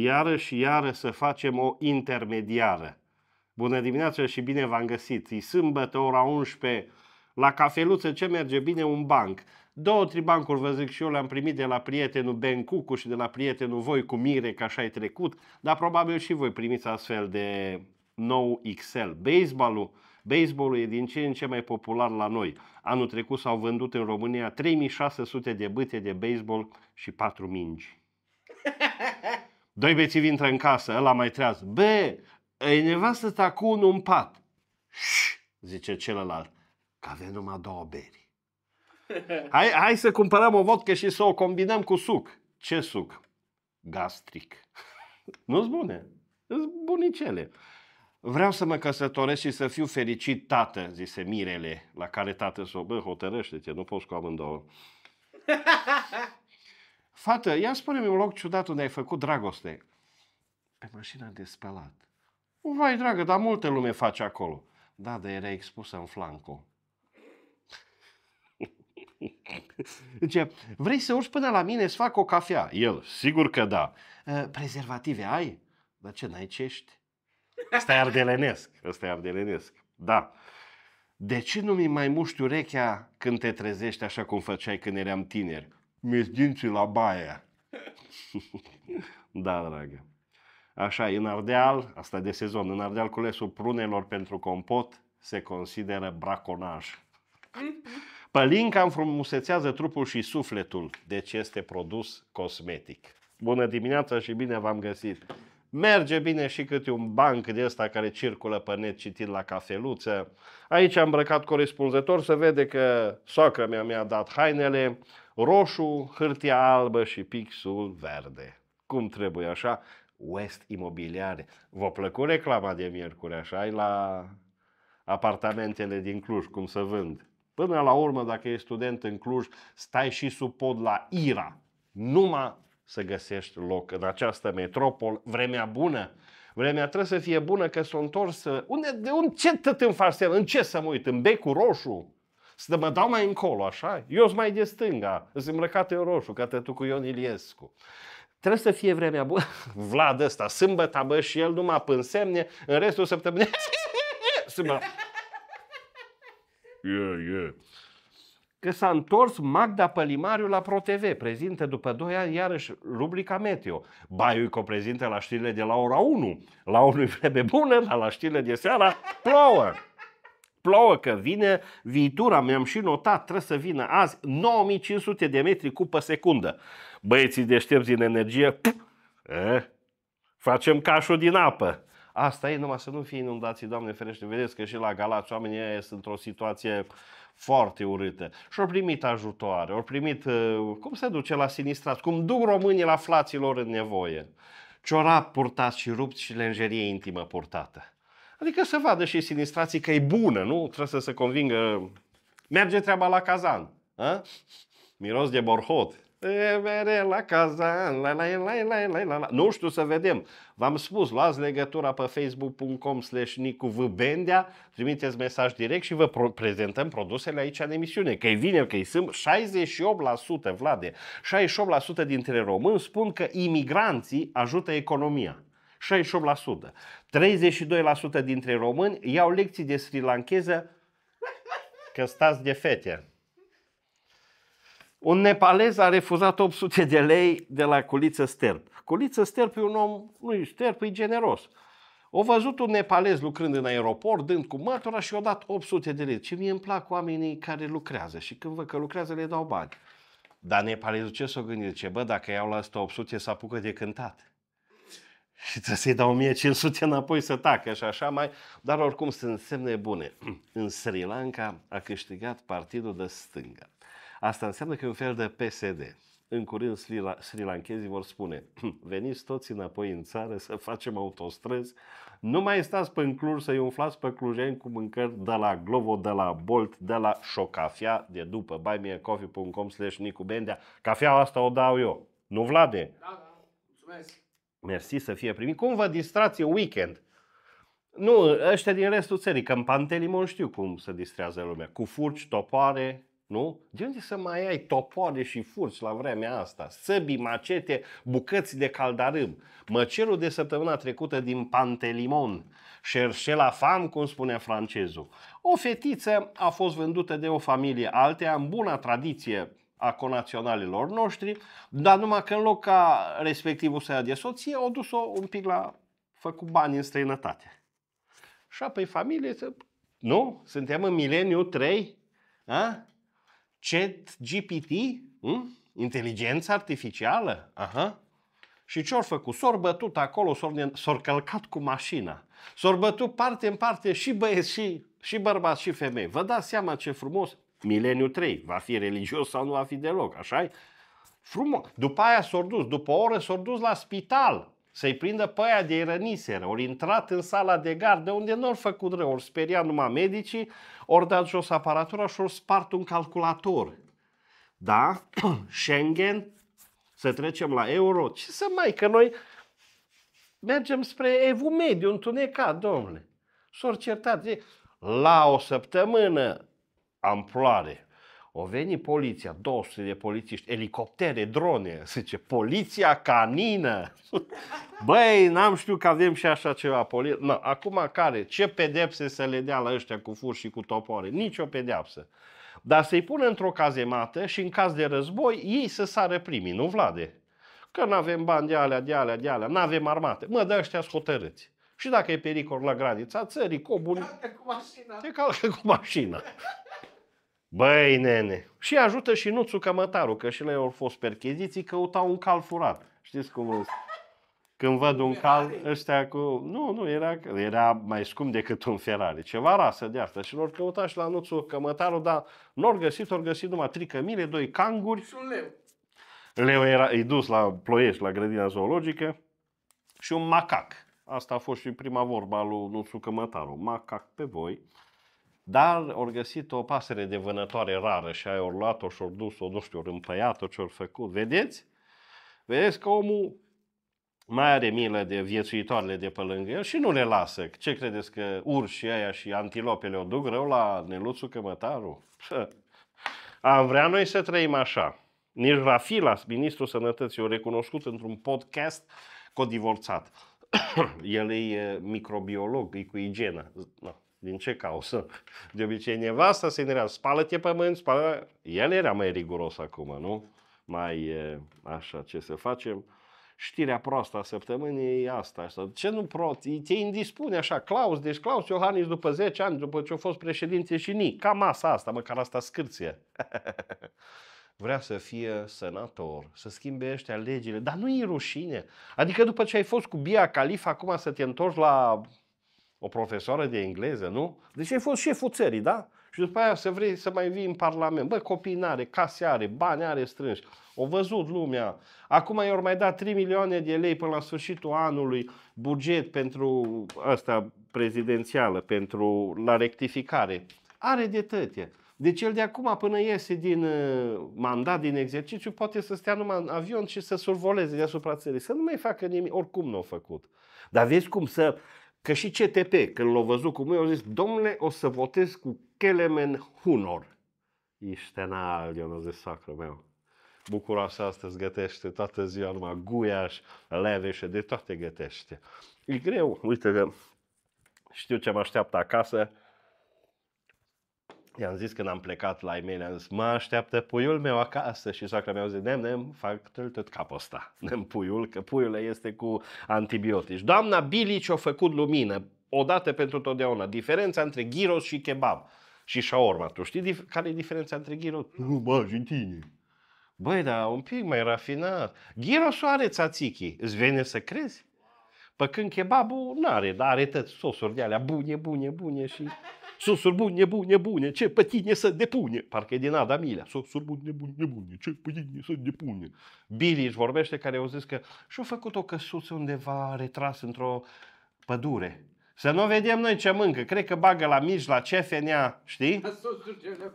iară și iară să facem o intermediară. Bună dimineața și bine v-am găsit! E sâmbătă, ora 11, la cafeluță ce merge bine un banc. Două tribancuri, vă zic și eu, le-am primit de la prietenul Ben Cucu și de la prietenul voi cu mire, că așa e trecut, dar probabil și voi primiți astfel de nou XL. Baseballul, baseballul e din ce în ce mai popular la noi. Anul trecut s-au vândut în România 3600 de bâte de baseball și 4 mingi. Doi bețivi intră în casă, ăla mai treaz. Bă, e nevastă ta cu unul în pat. Ș, zice celălalt, că avem numai două beri. Hai, hai să cumpărăm o vodcă și să o combinăm cu suc. Ce suc? Gastric. Nu-s bune. Sunt bunicele. Vreau să mă căsătoresc și să fiu fericit, tată, zise Mirele, la care tată s-o, bă, hotărăște-te, nu poți cu amândouă. Fată, ia spune-mi un loc ciudat unde ai făcut dragoste. Pe mașina de spălat. Vai, dragă, dar multe lume face acolo. Da, dar era expusă în flanco. Zice, vrei să urci până la mine să fac o cafea? El, sigur că da. Ă, prezervative ai? Dar ce, n-ai cești? Ăsta e ardelenesc. Ăsta e ardelenesc. Da. De ce nu mi mai muști urechea când te trezești așa cum făceai când eram tineri? mezginții la baia. da, dragă. Așa, în Ardeal, asta de sezon, în Ardeal culesul prunelor pentru compot se consideră braconaj. Pălinca înfrumusețează trupul și sufletul, deci este produs cosmetic. Bună dimineața și bine v-am găsit! Merge bine și câte un banc de ăsta care circulă pe net citit la cafeluță. Aici am îmbrăcat corespunzător, să vede că soacra mea mi-a dat hainele, roșu, hârtia albă și pixul verde. Cum trebuie așa? West Imobiliare. Vă plăcut reclama de miercuri, așa la apartamentele din Cluj, cum să vând. Până la urmă, dacă ești student în Cluj, stai și sub pod la IRA, numai să găsești loc în această metropol, vremea bună. Vremea trebuie să fie bună că s-o întors. Unde, de un ce tot în faci În ce să mă uit? În becul roșu? Să mă dau mai încolo, așa? Eu sunt mai de stânga, sunt îmbrăcat în roșu, ca tu cu Ion Iliescu. Trebuie să fie vremea bună. Vlad ăsta, sâmbătă, bă, și el numai pe însemne, în restul săptămânii. Sâmbătă. Yeah, yeah că s-a întors Magda Pălimariu la ProTV, prezintă după 2 ani iarăși rubrica Meteo. o prezintă la știrile de la ora 1, la 1 vreme bună, la, la știrile de seara plouă. Plouă că vine viitura, mi-am și notat, trebuie să vină azi 9500 de metri cu pe secundă. Băieții deștepți din energie, pf, eh, facem cașul din apă. Asta e numai să nu fie inundații, Doamne ferește, vedeți că și la Galați oamenii aia sunt într-o situație foarte urâtă. Și au primit ajutoare, au primit, uh, cum se duce la sinistrat, cum duc românii la flaților în nevoie. Ciorap purtat și rupt și lenjerie intimă purtată. Adică să vadă și sinistrații că e bună, nu? Trebuie să se convingă. Merge treaba la cazan. A? Miros de borhot. Mere la casa, la la la la la la la. Nu știu să vedem. V-am spus, luați legătura pe facebook.com slash nicuvbendea, trimiteți mesaj direct și vă pro- prezentăm produsele aici în emisiune. Că e vineri, că e sunt 68%, Vlade, 68% dintre români spun că imigranții ajută economia. 68%. 32% dintre români iau lecții de sri lankeză că stați de fete. Un nepalez a refuzat 800 de lei de la Culiță Sterp. Culiță Sterp e un om, nu e Sterp, e generos. O văzut un nepalez lucrând în aeroport, dând cu mătura și i-a dat 800 de lei. Ce mie îmi plac oamenii care lucrează și când văd că lucrează le dau bani. Dar nepalezul ce s-o gândit? Zice, bă, dacă iau la asta 800, să apucă de cântat. Și trebuie să-i dau 1500 înapoi să tacă și așa mai. Dar oricum sunt semne bune. În Sri Lanka a câștigat partidul de stânga. Asta înseamnă că e un fel de PSD. În curând sri lankezii vor spune veniți toți înapoi în țară să facem autostrăzi, nu mai stați pe Cluj să-i umflați pe clujeni cu mâncări de la Glovo, de la Bolt, de la Șocafia, de după buymeacoffee.com slash Nicu Bendea. Cafeaua asta o dau eu. Nu, Vlade? Da, da. Mulțumesc. Mersi să fie primit. Cum vă distrați în weekend? Nu, ăștia din restul țării, că în Pantelimon știu cum se distrează lumea. Cu furci, topoare, nu? De unde să mai ai topoare și furci la vremea asta? Săbii, macete, bucăți de caldarâm. Măcelul de săptămâna trecută din Pantelimon. Cherche la fam, cum spune francezul. O fetiță a fost vândută de o familie altea în buna tradiție a conaționalilor noștri, dar numai că în loc ca respectivul să ia de soție, o dus-o un pic la făcut bani în străinătate. Și apoi familie, nu? Suntem în mileniu 3? A? Chat GPT? Hmm? Inteligența artificială? Aha. Și ce au făcut? s au bătut acolo, s au călcat cu mașina. s au bătut parte în parte și băieți și, și bărbați și femei. Vă dați seama ce frumos? Mileniu 3. Va fi religios sau nu va fi deloc, așa -i? Frumos. După aia s au dus, după o oră s au dus la spital să-i prindă pe aia de răniseră, ori intrat în sala de gardă unde nu-l făcut rău, ori speria numai medicii, ori dat jos aparatura și ori spart un calculator. Da? Schengen, să trecem la euro, ce să mai, că noi mergem spre evu mediu, întunecat, domnule. S-au certat. La o săptămână amploare o veni poliția, 200 de polițiști, elicoptere, drone, zice, poliția canină. Băi, n-am știut că avem și așa ceva. Poli... Na, acum care? Ce pedepse să le dea la ăștia cu fur și cu topoare? Nici o pedeapsă. Dar să-i pună într-o cazemată și în caz de război ei să sară primii, nu Vlade? Că nu avem bani de alea, de alea, de alea, nu avem armate. Mă, dă ăștia scotărâți. Și dacă e pericol la granița țării, cobuni... Te calcă cu mașina. Te calcă cu mașina. Băi, nene, și ajută și Nuțu Cămătaru, că și le au fost percheziții, căutau un cal furat. Știți cum Când văd un cal, ăștia cu... Nu, nu, era, era mai scump decât un Ferrari. Ceva rasă de asta. Și lor căuta și la Nuțu Cămătaru, dar nu au găsit, au găsit numai tricămile, doi canguri. Și un leu. Leu era, îi dus la Ploiești, la grădina zoologică, și un macac. Asta a fost și prima vorba lui Nuțu Cămătaru. Macac pe voi dar au găsit o pasăre de vânătoare rară și aia au luat-o și au dus-o, nu știu, ori împăiat-o, ce-au făcut. Vedeți? Vedeți că omul mai are milă de viețuitoarele de pe lângă el și nu le lasă. Ce credeți că urșii aia și antilopele o duc rău la neluțul Cămătaru? Am vrea noi să trăim așa. Nici Rafila, ministrul sănătății, o recunoscut într-un podcast codivorțat. El e eh, microbiolog, e cu igienă. No. Din ce cauză? De obicei nevasta se înera, spală-te pământ, spală... El era mai riguros acum, nu? Mai așa ce să facem. Știrea proastă a săptămânii e asta, asta. Ce nu prost? Te indispune așa, Claus, deci Claus Iohannis după 10 ani, după ce a fost președinte și ni, cam asta, asta, măcar asta scârție. vrea să fie senator, să schimbe ăștia legile, dar nu e rușine. Adică după ce ai fost cu Bia Calif, acum să te întorci la o profesoară de engleză, nu? Deci ai fost șeful țării, da? Și după aia să vrei să mai vii în Parlament. Bă, copii n-are, case are, bani are strânși. O văzut lumea. Acum i au mai da 3 milioane de lei până la sfârșitul anului buget pentru asta prezidențială, pentru la rectificare. Are de tătie. Deci el de acum până iese din uh, mandat, din exercițiu, poate să stea numai în avion și să survoleze deasupra țării. Să nu mai facă nimic, oricum nu au făcut. Dar vezi cum să Că și CTP, când l-au văzut cu mine, au zis, domnule, o să votez cu Kelemen Hunor. Iștenal, eu nu zis sacrul meu. Bucuroasă astăzi gătește toată ziua numai guiaș, leveșe, de toate gătește. E greu, uite că știu ce mă așteaptă acasă, I-am zis când am plecat la ei mei, am zis, mă așteaptă puiul meu acasă și soacra mea a zis, nem, nem, fac tot capul ăsta, nem puiul, că puiul este cu antibiotici. Doamna Bilici a făcut lumină, odată pentru totdeauna, diferența între gyros și kebab și shaorma. Tu știi care e diferența între gyros? Nu, bă, în Băi, dar un pic mai rafinat. Gyrosul are tzatziki, îți vine să crezi? Păcând când kebabul nu are, dar are tot sosuri de alea bune, bune, bune și... Susuri bune, bune, bune, ce pe tine să depune. Parcă e din Ada Milea. Susuri bune, bune, nebune, ce pe tine să depune. Billy își vorbește care au zis că și-a făcut o căsuță undeva retras într-o pădure. Să nu vedem noi ce mâncă. Cred că bagă la mici, la fenea, știi?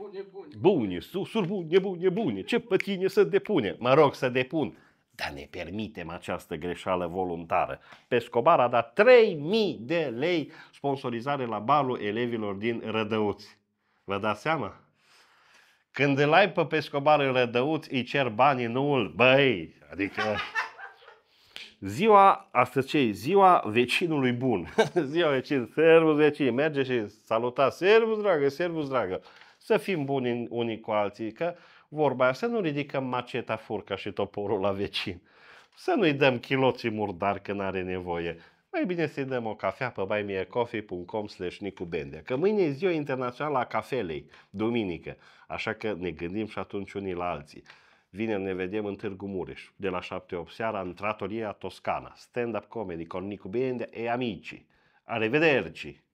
Bune, bune. Bune, susuri bune, bune, bune. Ce pe tine să depune? Mă rog, să depun dar ne permitem această greșeală voluntară. Pescobar a dat 3000 de lei sponsorizare la balul elevilor din Rădăuți. Vă dați seama? Când îl ai pe Pescobar în Rădăuți, îi cer banii, nu îl... Băi, adică... Ziua, asta ce Ziua vecinului bun. Ziua vecin, servus vecin, merge și saluta, servus dragă, servus dragă. Să fim buni unii cu alții, că vorba aia, să nu ridicăm maceta, furca și toporul la vecin. Să nu-i dăm chiloții murdar când are nevoie. Mai bine să-i dăm o cafea pe buymeacoffee.com slash nicubendea. Că mâine e ziua internațională a cafelei, duminică. Așa că ne gândim și atunci unii la alții. Vineri ne vedem în Târgu Mureș, de la 7-8 seara, în Tratoria Toscana. Stand-up comedy cu Nicu Bendea e amici. A rivederci!